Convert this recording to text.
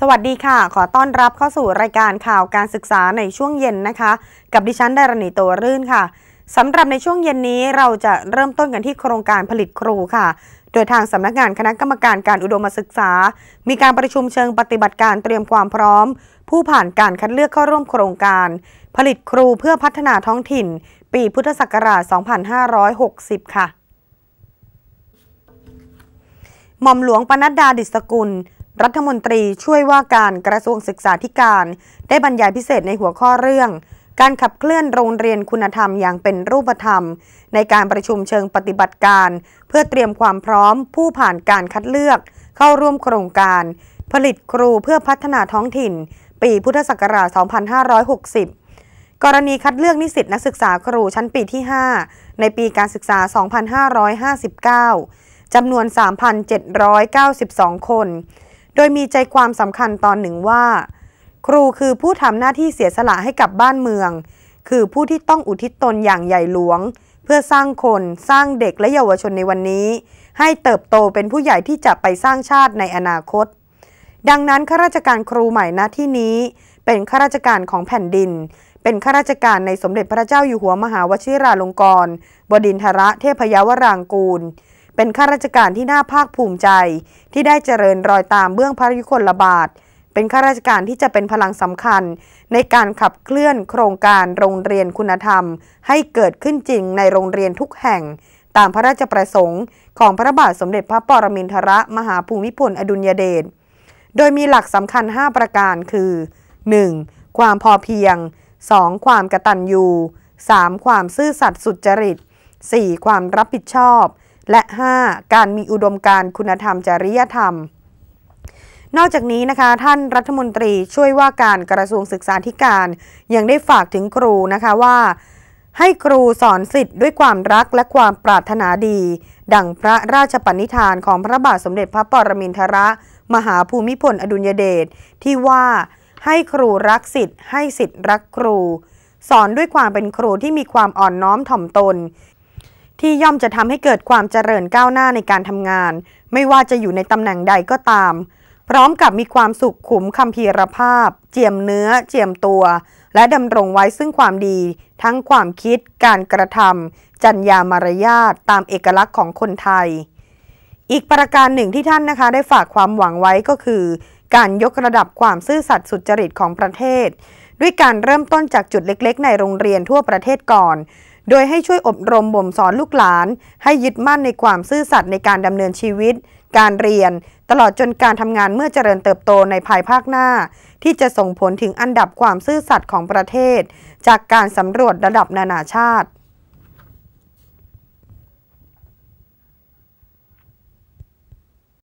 สวัสดีค่ะ ขอต้อนรับเข้าสู่รายการข่าวการศึกษาในช่วงเย็นนะคะ กับดิฉันดารณีโตรื่นค่ะ สำหรับในช่วงเย็นนี้เราจะเริ่มต้นกันที่โครงการผลิตครูค่ะ โดยทาง สำนักงานคณะกรรมการการอุดมศึกษา มีการประชุมเชิงปฏิบัติการเตรียมความพร้อม ผู้ผ่านการคัดเลือกเข้าร่วมโครงการ ผลิตครูเพื่อพัฒนาท้องถิ่น ปีพุทธศักราช 2560 ค่ะ หม่อมหลวงปนัดดาดิศกุลรัฐมนตรีช่วยว่าการกระทรวงศึกษาธิการ ได้บรรยายพิเศษในหัวข้อเรื่อง การขับเคลื่อนโรงเรียนคุณธรรมอย่างเป็นรูปธรรม ในการประชุมเชิงปฏิบัติการ เพื่อเตรียมความพร้อมผู้ผ่านการคัดเลือก เข้าร่วมโครงการ ผลิตครูเพื่อพัฒนาท้องถิ่น ปีพุทธศักราช 2560 กรณีคัดเลือกนิสิตนักศึกษาครูชั้นปีที่ 5 ในปีการศึกษา 2559 จำนวน 3,792 คนโดยมีใจความสำคัญตอนหนึ่งว่า ครูคือผู้ทำหน้าที่เสียสละให้กับบ้านเมือง คือผู้ที่ต้องอุทิศตนอย่างใหญ่หลวง เพื่อสร้างคน สร้างเด็กและเยาวชนในวันนี้ ให้เติบโตเป็นผู้ใหญ่ที่จะไปสร้างชาติในอนาคต ดังนั้นข้าราชการครูใหม่ณที่นี้ เป็นข้าราชการของแผ่นดิน เป็นข้าราชการในสมเด็จพระเจ้าอยู่หัวมหาวชิราลงกรณ์บดินทระเทพยวรางกูลเป็นข้าราชการที่น่าภาคภูมิใจ ที่ได้เจริญรอยตามเบื้องพระยุคลบาทเป็นข้าราชการที่จะเป็นพลังสำคัญ ในการขับเคลื่อนโครงการโรงเรียนคุณธรรม ให้เกิดขึ้นจริงในโรงเรียนทุกแห่ง ตามพระราชประสงค์ ของพระบาทสมเด็จพระปรมินทรมหาภูมิพลอดุลยเดช โดยมีหลักสำคัญ 5 ประการคือ 1. ความพอเพียง 2. ความกระตันยู 3. ความซื่อสัตย์สุจริต 4. ความรับผิดชอบและ 5. การมีอุดมการคุณธรรมจริยธรรม นอกจากนี้นะคะท่านรัฐมนตรีช่วยว่าการกระทรวงศึกษาธิการยังได้ฝากถึงครูนะคะว่า ให้ครูสอนสิทธิ์ด้วยความรักและความปรารถนาดี ดังพระราชปณิธานของพระบาทสมเด็จพระปรมินทรมหาภูมิพลอดุลยเดชที่ว่า ให้ครูรักสิทธิ์ให้สิทธิ์รักครู สอนด้วยความเป็นครูที่มีความอ่อนน้อมถ่อมตนที่ย่อมจะทำให้เกิดความเจริญก้าวหน้าในการทำงาน ไม่ว่าจะอยู่ในตำแหน่งใดก็ตาม พร้อมกับมีความสุขขุมคำพีรภาพ เจียมเนื้อเจียมตัว และดำรงไว้ซึ่งความดี ทั้งความคิด การกระทำจัญญามารยาทตามเอกลักษณ์ของคนไทย อีกประการหนึ่งที่ท่านนะคะ ได้ฝากความหวังไว้ก็คือ การยกระดับความซื่อสัตย์สุจริตของประเทศ ด้วยการเริ่มต้นจากจุดเล็กๆ ในโรงเรียนทั่วประเทศก่อนโดยให้ช่วยอบรมบ่มสอนลูกหลานให้ยึดมั่นในความซื่อสัตย์ในการดำเนินชีวิต การเรียน ตลอดจนการทำงานเมื่อเจริญเติบโตในภายภาคหน้า ที่จะส่งผลถึงอันดับความซื่อสัตย์ของประเทศ จากการสำรวจระดับนานาชาติ